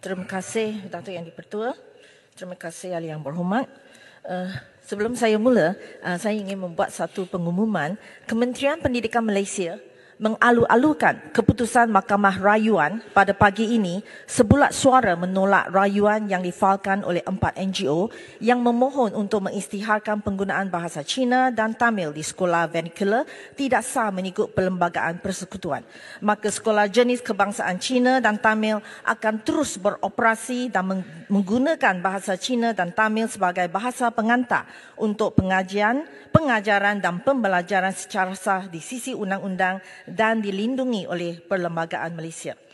Terima kasih Datuk Yang Dipertua. Terima kasih Ali Yang Berhormat. Uh, sebelum saya mula, uh, saya ingin membuat satu pengumuman. Kementerian Pendidikan Malaysia mengalu-alukan keputusan Mahkamah Rayuan pada pagi ini sebulat suara menolak rayuan yang difalkan oleh empat NGO yang memohon untuk mengistiharkan penggunaan bahasa Cina dan Tamil di sekolah vernacular tidak sah mengikut Perlembagaan Persekutuan. Maka sekolah jenis kebangsaan Cina dan Tamil akan terus beroperasi dan menggunakan bahasa Cina dan Tamil sebagai bahasa pengantar untuk pengajian, pengajaran dan pembelajaran secara sah di sisi undang-undang dan dilindungi oleh Perlembagaan Malaysia.